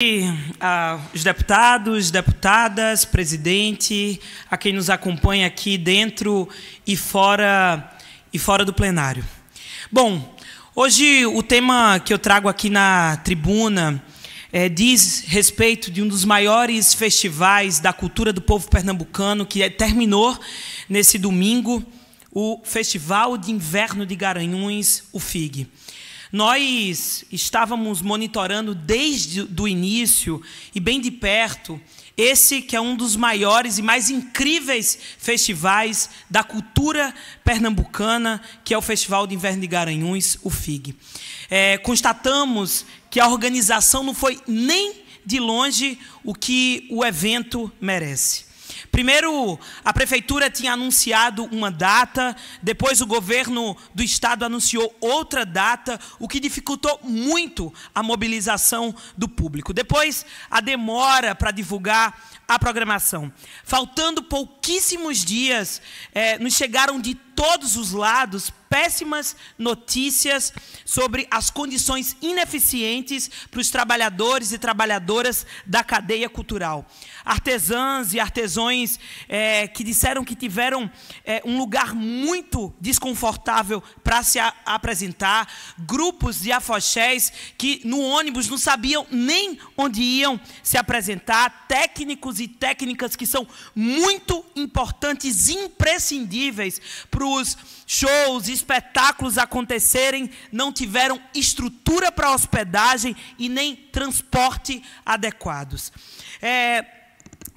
E, ah, os deputados, deputadas, presidente, a quem nos acompanha aqui dentro e fora e fora do plenário. Bom, hoje o tema que eu trago aqui na tribuna é, diz respeito de um dos maiores festivais da cultura do povo pernambucano que é, terminou nesse domingo, o Festival de Inverno de Garanhuns, o FIG. Nós estávamos monitorando desde o início e bem de perto esse que é um dos maiores e mais incríveis festivais da cultura pernambucana, que é o Festival de Inverno de Garanhuns, o FIG. É, constatamos que a organização não foi nem de longe o que o evento merece. Primeiro, a prefeitura tinha anunciado uma data, depois o governo do estado anunciou outra data, o que dificultou muito a mobilização do público. Depois, a demora para divulgar a programação. Faltando pouquíssimos dias, eh, nos chegaram de todos os lados péssimas notícias sobre as condições ineficientes para os trabalhadores e trabalhadoras da cadeia cultural. Artesãs e artesões é, que disseram que tiveram é, um lugar muito desconfortável para se a, apresentar, grupos de afoxés que no ônibus não sabiam nem onde iam se apresentar, técnicos e técnicas que são muito importantes, imprescindíveis para os shows e espetáculos acontecerem, não tiveram estrutura para hospedagem e nem transporte adequados. É,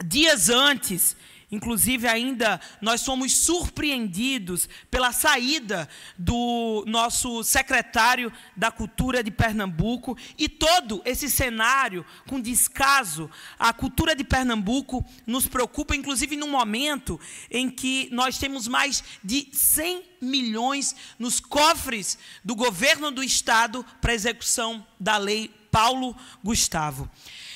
dias antes Inclusive, ainda nós somos surpreendidos pela saída do nosso secretário da Cultura de Pernambuco e todo esse cenário com descaso à cultura de Pernambuco nos preocupa, inclusive num momento em que nós temos mais de 100 milhões nos cofres do governo do Estado para execução da lei Paulo Gustavo.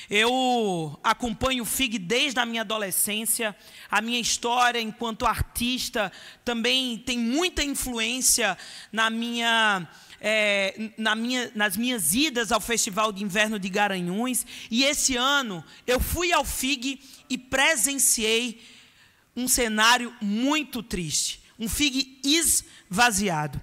Eu acompanho o FIG desde a minha adolescência. A minha história enquanto artista também tem muita influência na minha é, na minha, nas minhas idas ao Festival de Inverno de Garanhuns. E esse ano eu fui ao FIG e presenciei um cenário muito triste. Um FIG esvaziado.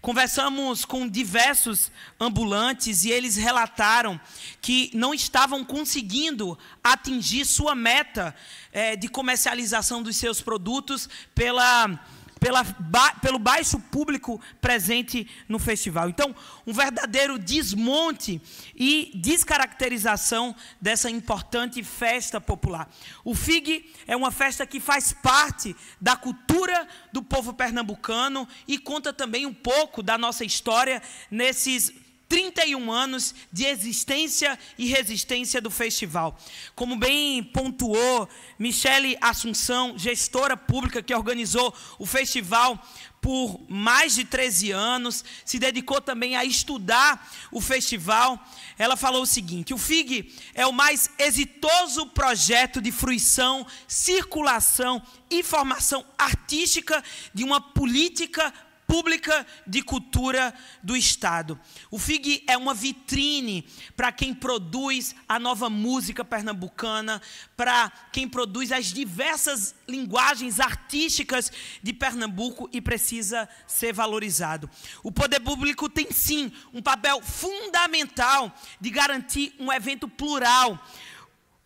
Conversamos com diversos ambulantes e eles relataram que não estavam conseguindo atingir sua meta é, de comercialização dos seus produtos pela pela, ba, pelo baixo público presente no festival. Então, um verdadeiro desmonte e descaracterização dessa importante festa popular. O FIG é uma festa que faz parte da cultura do povo pernambucano e conta também um pouco da nossa história nesses 31 anos de existência e resistência do festival. Como bem pontuou Michele Assunção, gestora pública que organizou o festival por mais de 13 anos, se dedicou também a estudar o festival. Ela falou o seguinte: o FIG é o mais exitoso projeto de fruição, circulação e formação artística de uma política pública de cultura do Estado. O FIG é uma vitrine para quem produz a nova música pernambucana, para quem produz as diversas linguagens artísticas de Pernambuco e precisa ser valorizado. O poder público tem sim um papel fundamental de garantir um evento plural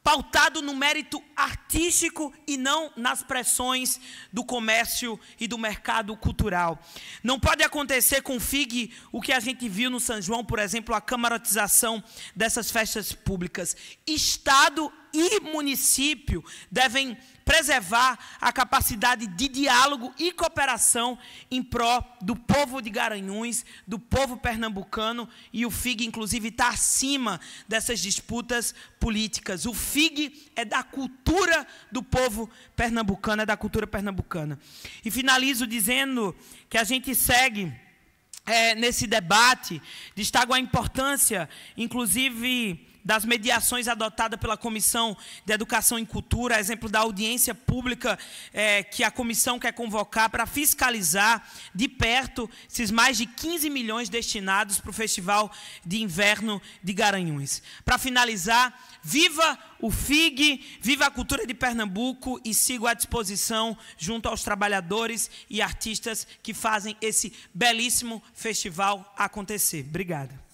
pautado no mérito artístico e não nas pressões do comércio e do mercado cultural. Não pode acontecer com o FIG o que a gente viu no São João, por exemplo, a camarotização dessas festas públicas. Estado e município devem preservar a capacidade de diálogo e cooperação em pró do povo de Garanhuns, do povo pernambucano, e o FIG, inclusive, está acima dessas disputas políticas. O FIG é da cultura do povo pernambucano, é da cultura pernambucana. E finalizo dizendo que a gente segue. É, nesse debate, destaco a importância, inclusive, das mediações adotada pela Comissão de Educação e Cultura, exemplo da audiência pública é, que a comissão quer convocar para fiscalizar de perto esses mais de 15 milhões destinados para o Festival de Inverno de Garanhuns. Para finalizar, viva o FIG, viva a cultura de Pernambuco e sigo à disposição junto aos trabalhadores e artistas que fazem esse belíssimo festival acontecer. Obrigada.